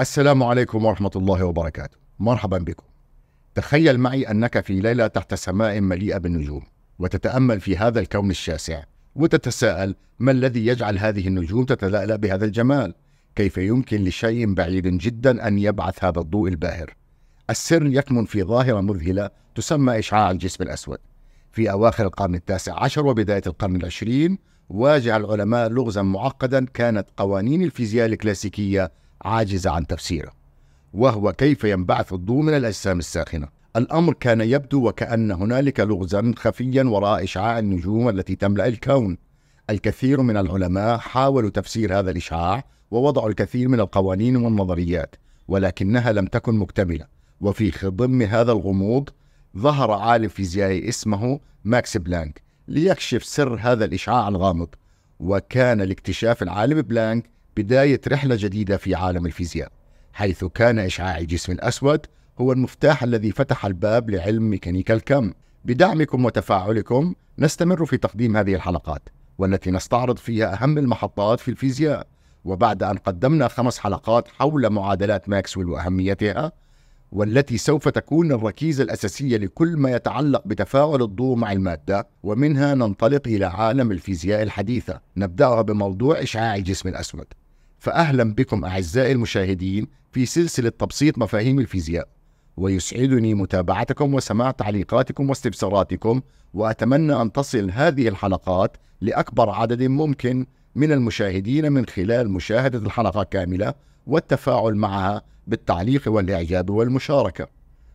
السلام عليكم ورحمة الله وبركاته مرحبا بكم تخيل معي أنك في ليلة تحت سماء مليئة بالنجوم وتتأمل في هذا الكون الشاسع وتتساءل ما الذي يجعل هذه النجوم تتلألأ بهذا الجمال كيف يمكن لشيء بعيد جدا أن يبعث هذا الضوء الباهر السر يكمن في ظاهرة مذهلة تسمى إشعاع الجسم الأسود في أواخر القرن التاسع عشر وبداية القرن العشرين واجه العلماء لغزا معقدا كانت قوانين الفيزياء الكلاسيكية عاجزة عن تفسيره وهو كيف ينبعث الضوء من الأجسام الساخنة الأمر كان يبدو وكأن هنالك لغزا خفيا وراء إشعاع النجوم التي تملأ الكون الكثير من العلماء حاولوا تفسير هذا الإشعاع ووضعوا الكثير من القوانين والنظريات ولكنها لم تكن مكتملة وفي خضم هذا الغموض ظهر عالم فيزيائي اسمه ماكس بلانك ليكشف سر هذا الإشعاع الغامض وكان لاكتشاف العالم بلانك بداية رحلة جديدة في عالم الفيزياء حيث كان إشعاع الجسم الأسود هو المفتاح الذي فتح الباب لعلم ميكانيكا الكم بدعمكم وتفاعلكم نستمر في تقديم هذه الحلقات والتي نستعرض فيها أهم المحطات في الفيزياء وبعد أن قدمنا خمس حلقات حول معادلات ماكسويل وأهميتها والتي سوف تكون الركيزة الأساسية لكل ما يتعلق بتفاعل الضوء مع المادة ومنها ننطلق إلى عالم الفيزياء الحديثة نبدأها بموضوع إشعاع الجسم الأسود فأهلا بكم أعزائي المشاهدين في سلسلة تبسيط مفاهيم الفيزياء ويسعدني متابعتكم وسماع تعليقاتكم واستفساراتكم وأتمنى أن تصل هذه الحلقات لأكبر عدد ممكن من المشاهدين من خلال مشاهدة الحلقة كاملة والتفاعل معها بالتعليق والإعجاب والمشاركة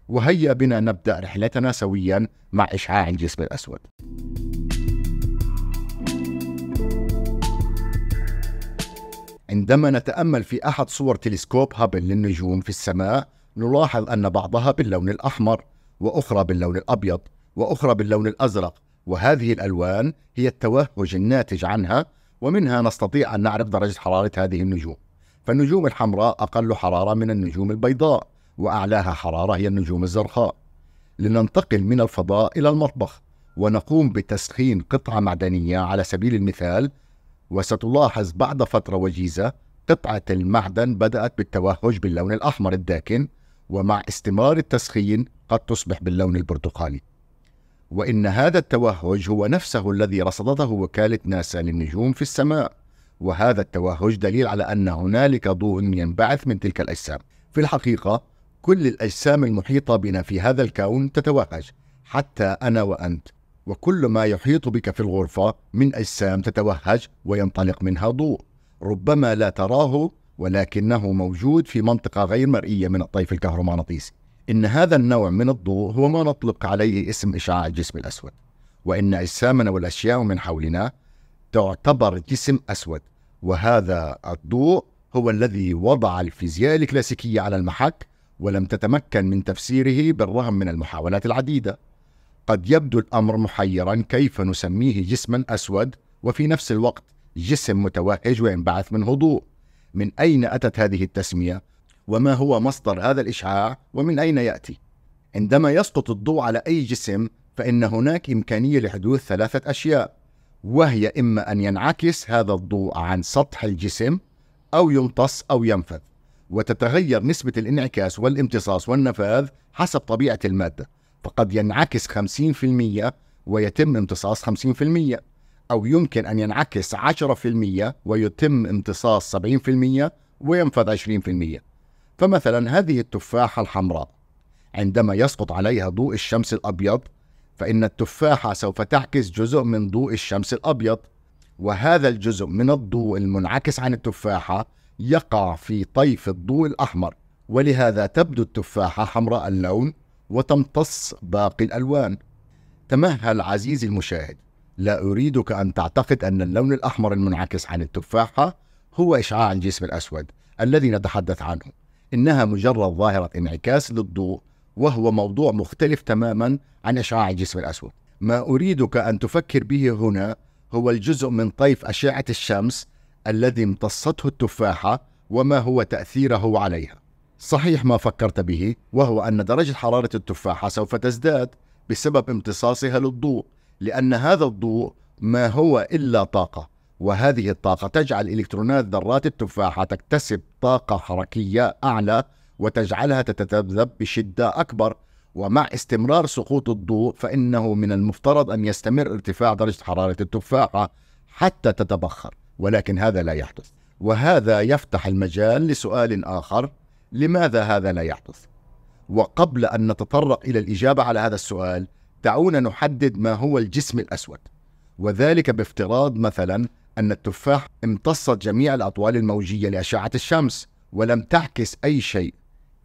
وهيا بنا نبدأ رحلتنا سويا مع إشعاع الجسم الأسود عندما نتأمل في أحد صور تلسكوب هابل للنجوم في السماء نلاحظ أن بعضها باللون الأحمر وأخرى باللون الأبيض وأخرى باللون الأزرق وهذه الألوان هي التوهج الناتج عنها ومنها نستطيع أن نعرف درجة حرارة هذه النجوم فالنجوم الحمراء أقل حرارة من النجوم البيضاء وأعلاها حرارة هي النجوم الزرقاء لننتقل من الفضاء إلى المطبخ ونقوم بتسخين قطعة معدنية على سبيل المثال وستلاحظ بعد فترة وجيزة قطعة المعدن بدأت بالتوهج باللون الأحمر الداكن ومع استمرار التسخين قد تصبح باللون البرتقالي وإن هذا التوهج هو نفسه الذي رصدته وكالة ناسا للنجوم في السماء وهذا التوهج دليل على أن هنالك ضوء ينبعث من تلك الأجسام في الحقيقة كل الأجسام المحيطة بنا في هذا الكون تتوهج حتى أنا وأنت وكل ما يحيط بك في الغرفة من أجسام تتوهج وينطلق منها ضوء ربما لا تراه ولكنه موجود في منطقة غير مرئية من الطيف الكهرومغناطيسي إن هذا النوع من الضوء هو ما نطلق عليه اسم إشعاع الجسم الأسود وإن أجسامنا والأشياء من حولنا تعتبر جسم أسود وهذا الضوء هو الذي وضع الفيزياء الكلاسيكية على المحك ولم تتمكن من تفسيره بالرغم من المحاولات العديدة قد يبدو الأمر محيرا كيف نسميه جسما أسود وفي نفس الوقت جسم متوهج وينبعث من هضوء من أين أتت هذه التسمية وما هو مصدر هذا الإشعاع ومن أين يأتي عندما يسقط الضوء على أي جسم فإن هناك إمكانية لحدوث ثلاثة أشياء وهي إما أن ينعكس هذا الضوء عن سطح الجسم أو يمتص أو ينفذ وتتغير نسبة الانعكاس والامتصاص والنفاذ حسب طبيعة المادة فقد ينعكس 50% ويتم امتصاص 50% أو يمكن أن ينعكس 10% ويتم امتصاص 70% وينفذ 20% فمثلا هذه التفاحة الحمراء عندما يسقط عليها ضوء الشمس الأبيض فإن التفاحة سوف تعكس جزء من ضوء الشمس الأبيض وهذا الجزء من الضوء المنعكس عن التفاحة يقع في طيف الضوء الأحمر ولهذا تبدو التفاحة حمراء اللون وتمتص باقي الألوان تمهل عزيزي المشاهد لا أريدك أن تعتقد أن اللون الأحمر المنعكس عن التفاحة هو إشعاع الجسم الأسود الذي نتحدث عنه إنها مجرد ظاهرة انعكاس للضوء وهو موضوع مختلف تماما عن إشعاع الجسم الأسود ما أريدك أن تفكر به هنا هو الجزء من طيف أشعة الشمس الذي امتصته التفاحة وما هو تأثيره عليها صحيح ما فكرت به وهو أن درجة حرارة التفاحة سوف تزداد بسبب امتصاصها للضوء لأن هذا الضوء ما هو إلا طاقة وهذه الطاقة تجعل إلكترونات ذرات التفاحة تكتسب طاقة حركية أعلى وتجعلها تتذبذب بشدة أكبر ومع استمرار سقوط الضوء فإنه من المفترض أن يستمر ارتفاع درجة حرارة التفاحة حتى تتبخر ولكن هذا لا يحدث وهذا يفتح المجال لسؤال آخر لماذا هذا لا يحدث؟ وقبل أن نتطرق إلى الإجابة على هذا السؤال دعونا نحدد ما هو الجسم الأسود وذلك بافتراض مثلا أن التفاح امتصت جميع الأطوال الموجية لأشعة الشمس ولم تعكس أي شيء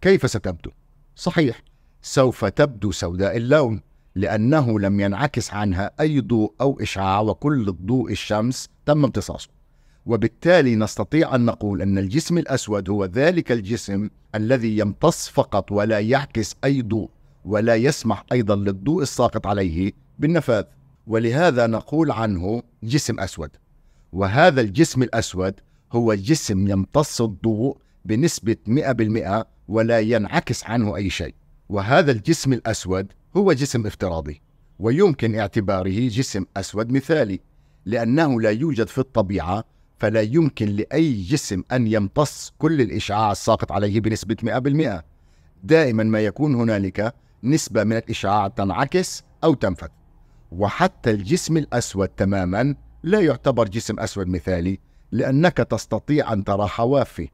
كيف ستبدو؟ صحيح سوف تبدو سوداء اللون لأنه لم ينعكس عنها أي ضوء أو إشعاع وكل ضوء الشمس تم امتصاصه وبالتالي نستطيع أن نقول أن الجسم الأسود هو ذلك الجسم الذي يمتص فقط ولا يعكس أي ضوء ولا يسمح أيضا للضوء الساقط عليه بالنفاذ ولهذا نقول عنه جسم أسود وهذا الجسم الأسود هو جسم يمتص الضوء بنسبة 100% ولا ينعكس عنه أي شيء وهذا الجسم الأسود هو جسم افتراضي ويمكن اعتباره جسم أسود مثالي لأنه لا يوجد في الطبيعة فلا يمكن لأي جسم أن يمتص كل الإشعاع الساقط عليه بنسبة 100% دائما ما يكون هنالك نسبة من الإشعاع تنعكس أو تنفذ وحتى الجسم الأسود تماما لا يعتبر جسم أسود مثالي لأنك تستطيع أن ترى حوافه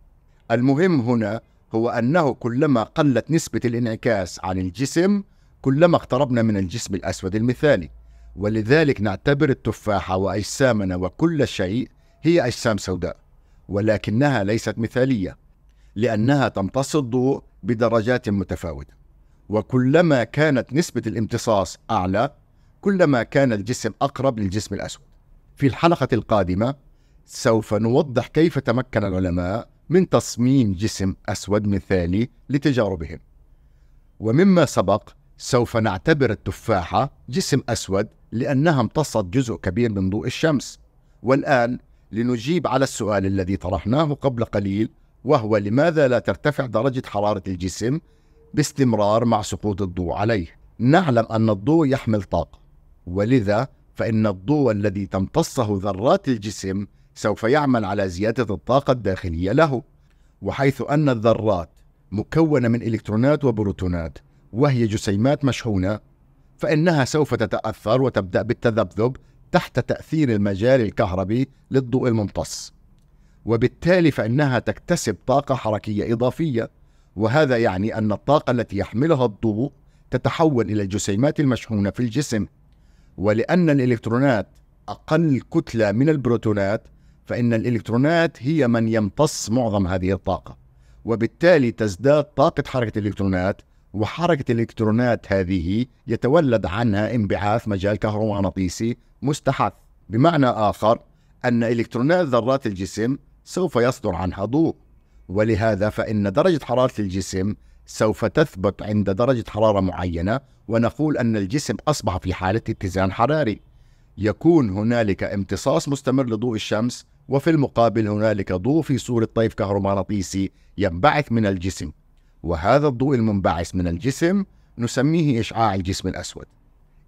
المهم هنا هو أنه كلما قلت نسبة الانعكاس عن الجسم كلما اقتربنا من الجسم الأسود المثالي ولذلك نعتبر التفاحة وأجسامنا وكل شيء هي أجسام سوداء ولكنها ليست مثالية لأنها تمتص الضوء بدرجات متفاوتة وكلما كانت نسبة الامتصاص أعلى كلما كان الجسم أقرب للجسم الأسود في الحلقة القادمة سوف نوضح كيف تمكن العلماء من تصميم جسم أسود مثالي لتجاربهم ومما سبق سوف نعتبر التفاحة جسم أسود لأنها امتصت جزء كبير من ضوء الشمس والآن لنجيب على السؤال الذي طرحناه قبل قليل وهو لماذا لا ترتفع درجة حرارة الجسم باستمرار مع سقوط الضوء عليه؟ نعلم أن الضوء يحمل طاقة، ولذا فإن الضوء الذي تمتصه ذرات الجسم سوف يعمل على زيادة الطاقة الداخلية له، وحيث أن الذرات مكونة من إلكترونات وبروتونات، وهي جسيمات مشحونة، فإنها سوف تتأثر وتبدأ بالتذبذب تحت تأثير المجال الكهربي للضوء الممتص وبالتالي فإنها تكتسب طاقة حركية إضافية وهذا يعني أن الطاقة التي يحملها الضوء تتحول إلى الجسيمات المشحونة في الجسم ولأن الإلكترونات أقل كتلة من البروتونات فإن الإلكترونات هي من يمتص معظم هذه الطاقة وبالتالي تزداد طاقة حركة الإلكترونات وحركة الإلكترونات هذه يتولد عنها انبعاث مجال كهرومغناطيسي مستحث بمعنى آخر أن إلكترونات ذرات الجسم سوف يصدر عنها ضوء ولهذا فإن درجة حرارة الجسم سوف تثبت عند درجة حرارة معينة ونقول أن الجسم أصبح في حالة اتزان حراري يكون هنالك امتصاص مستمر لضوء الشمس وفي المقابل هنالك ضوء في صورة طيف كهرومغناطيسي ينبعث من الجسم وهذا الضوء المنبعث من الجسم نسميه إشعاع الجسم الأسود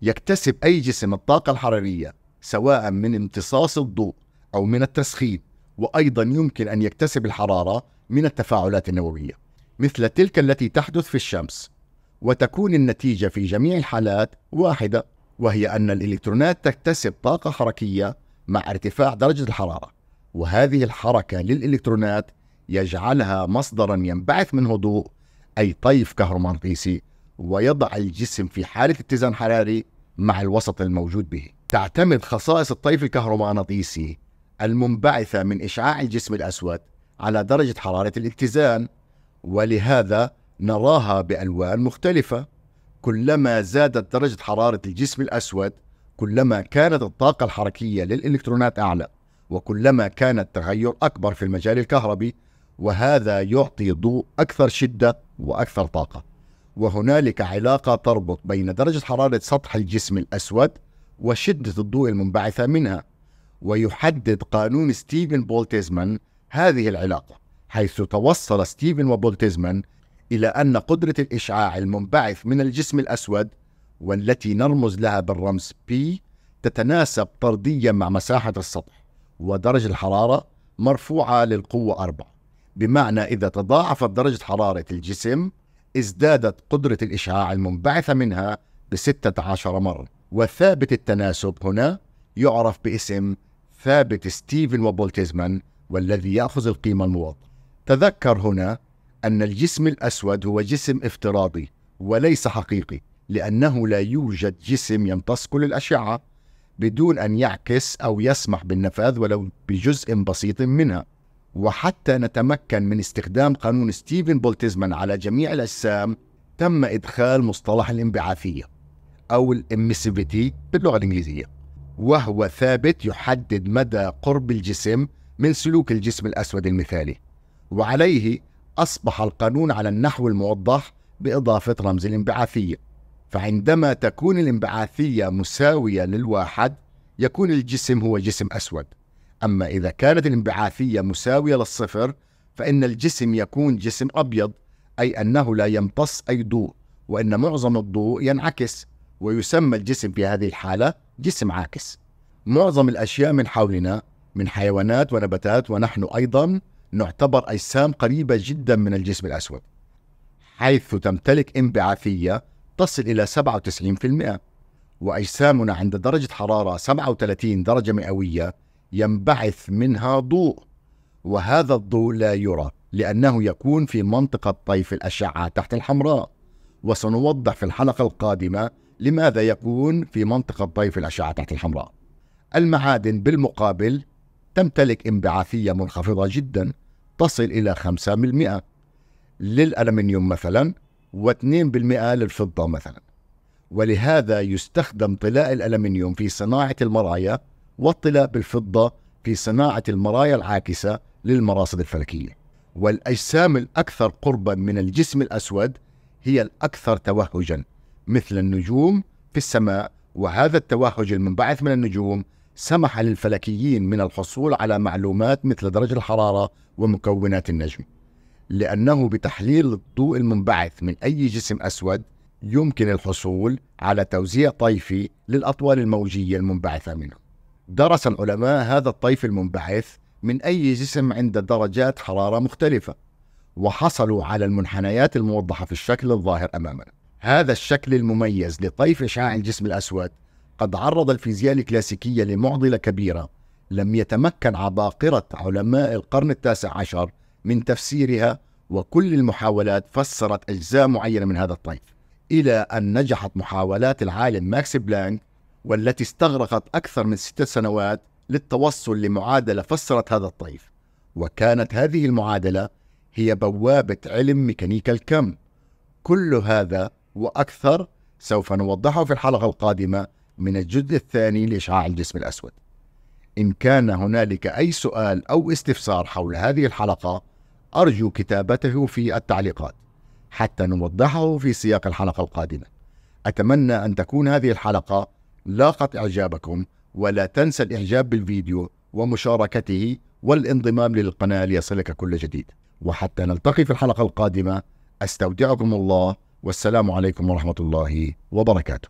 يكتسب أي جسم الطاقة الحرارية سواء من امتصاص الضوء أو من التسخين وأيضا يمكن أن يكتسب الحرارة من التفاعلات النووية مثل تلك التي تحدث في الشمس وتكون النتيجة في جميع الحالات واحدة وهي أن الإلكترونات تكتسب طاقة حركية مع ارتفاع درجة الحرارة وهذه الحركة للإلكترونات يجعلها مصدرا ينبعث منه ضوء أي طيف كهرومغناطيسي ويضع الجسم في حالة اتزان حراري مع الوسط الموجود به تعتمد خصائص الطيف الكهرومغناطيسي المنبعثة من إشعاع الجسم الأسود على درجة حرارة الاتزان ولهذا نراها بألوان مختلفة كلما زادت درجة حرارة الجسم الأسود كلما كانت الطاقة الحركية للإلكترونات أعلى وكلما كان التغير أكبر في المجال الكهربي وهذا يعطي ضوء أكثر شدة وأكثر طاقة وهنالك علاقة تربط بين درجة حرارة سطح الجسم الأسود وشدة الضوء المنبعثة منها ويحدد قانون ستيفن بولتزمان هذه العلاقة حيث توصل ستيفن وبولتزمان إلى أن قدرة الإشعاع المنبعث من الجسم الأسود والتي نرمز لها بالرمز P تتناسب طرديا مع مساحة السطح ودرجة الحرارة مرفوعة للقوة 4 بمعنى إذا تضاعفت درجة حرارة الجسم ازدادت قدرة الإشعاع المنبعثة منها بستة عشر مرة وثابت التناسب هنا يعرف باسم ثابت ستيفن وبولتزمان والذي يأخذ القيمة المواطنة تذكر هنا أن الجسم الأسود هو جسم افتراضي وليس حقيقي لأنه لا يوجد جسم يمتص كل الأشعة بدون أن يعكس أو يسمح بالنفاذ ولو بجزء بسيط منها وحتى نتمكن من استخدام قانون ستيفن بولتزمان على جميع الأجسام تم إدخال مصطلح الانبعاثية أو الإمسيفيتي باللغة الإنجليزية وهو ثابت يحدد مدى قرب الجسم من سلوك الجسم الأسود المثالي وعليه أصبح القانون على النحو الموضح بإضافة رمز الانبعاثية فعندما تكون الانبعاثية مساوية للواحد يكون الجسم هو جسم أسود أما إذا كانت الانبعاثية مساوية للصفر فإن الجسم يكون جسم أبيض أي أنه لا يمتص أي ضوء وإن معظم الضوء ينعكس ويسمى الجسم في هذه الحالة جسم عاكس معظم الأشياء من حولنا من حيوانات ونباتات ونحن أيضا نعتبر أجسام قريبة جدا من الجسم الأسود حيث تمتلك انبعاثية تصل إلى 97% وأجسامنا عند درجة حرارة 37 درجة مئوية ينبعث منها ضوء وهذا الضوء لا يرى لأنه يكون في منطقة طيف الأشعة تحت الحمراء وسنوضح في الحلقة القادمة لماذا يكون في منطقة طيف الأشعة تحت الحمراء المعادن بالمقابل تمتلك انبعاثية منخفضة جدا تصل إلى 5% للألمنيوم مثلا و2% للفضة مثلا ولهذا يستخدم طلاء الألمنيوم في صناعة المرايا والطلاء بالفضة في صناعة المرايا العاكسة للمراصد الفلكية والأجسام الأكثر قربا من الجسم الأسود هي الأكثر توهجا مثل النجوم في السماء وهذا التوهج المنبعث من النجوم سمح للفلكيين من الحصول على معلومات مثل درجة الحرارة ومكونات النجم لأنه بتحليل الضوء المنبعث من أي جسم أسود يمكن الحصول على توزيع طيفي للأطوال الموجية المنبعثة منه درس العلماء هذا الطيف المنبعث من أي جسم عند درجات حرارة مختلفة وحصلوا على المنحنيات الموضحة في الشكل الظاهر أمامنا هذا الشكل المميز لطيف إشعاع الجسم الأسود قد عرض الفيزياء الكلاسيكية لمعضلة كبيرة لم يتمكن عباقرة علماء القرن التاسع عشر من تفسيرها وكل المحاولات فسرت أجزاء معينة من هذا الطيف إلى أن نجحت محاولات العالم ماكس بلانك والتي استغرقت أكثر من ست سنوات للتوصل لمعادلة فسرت هذا الطيف وكانت هذه المعادلة هي بوابة علم ميكانيكا الكم كل هذا وأكثر سوف نوضحه في الحلقة القادمة من الجزء الثاني لإشعاع الجسم الأسود إن كان هنالك أي سؤال أو استفسار حول هذه الحلقة أرجو كتابته في التعليقات حتى نوضحه في سياق الحلقة القادمة أتمنى أن تكون هذه الحلقة لاقت إعجابكم ولا تنسى الإعجاب بالفيديو ومشاركته والانضمام للقناة ليصلك كل جديد وحتى نلتقي في الحلقة القادمة أستودعكم الله والسلام عليكم ورحمة الله وبركاته